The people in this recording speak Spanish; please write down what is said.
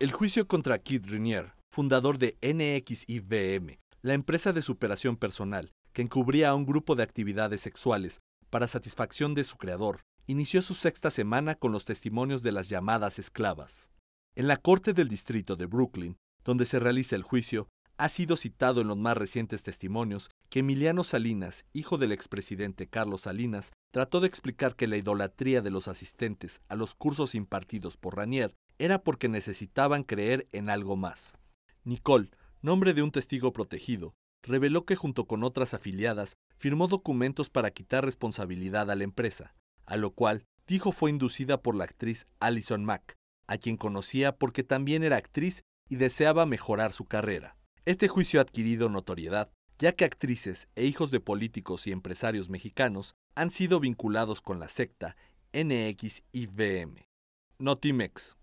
El juicio contra Keith Rainier, fundador de NXIVM, la empresa de superación personal, que encubría a un grupo de actividades sexuales para satisfacción de su creador, inició su sexta semana con los testimonios de las llamadas esclavas. En la Corte del Distrito de Brooklyn, donde se realiza el juicio, ha sido citado en los más recientes testimonios que Emiliano Salinas, hijo del expresidente Carlos Salinas, trató de explicar que la idolatría de los asistentes a los cursos impartidos por Ranier era porque necesitaban creer en algo más. Nicole, nombre de un testigo protegido, reveló que junto con otras afiliadas firmó documentos para quitar responsabilidad a la empresa, a lo cual dijo fue inducida por la actriz Alison Mack, a quien conocía porque también era actriz y deseaba mejorar su carrera. Este juicio ha adquirido notoriedad, ya que actrices e hijos de políticos y empresarios mexicanos han sido vinculados con la secta NX y BM. Notimex.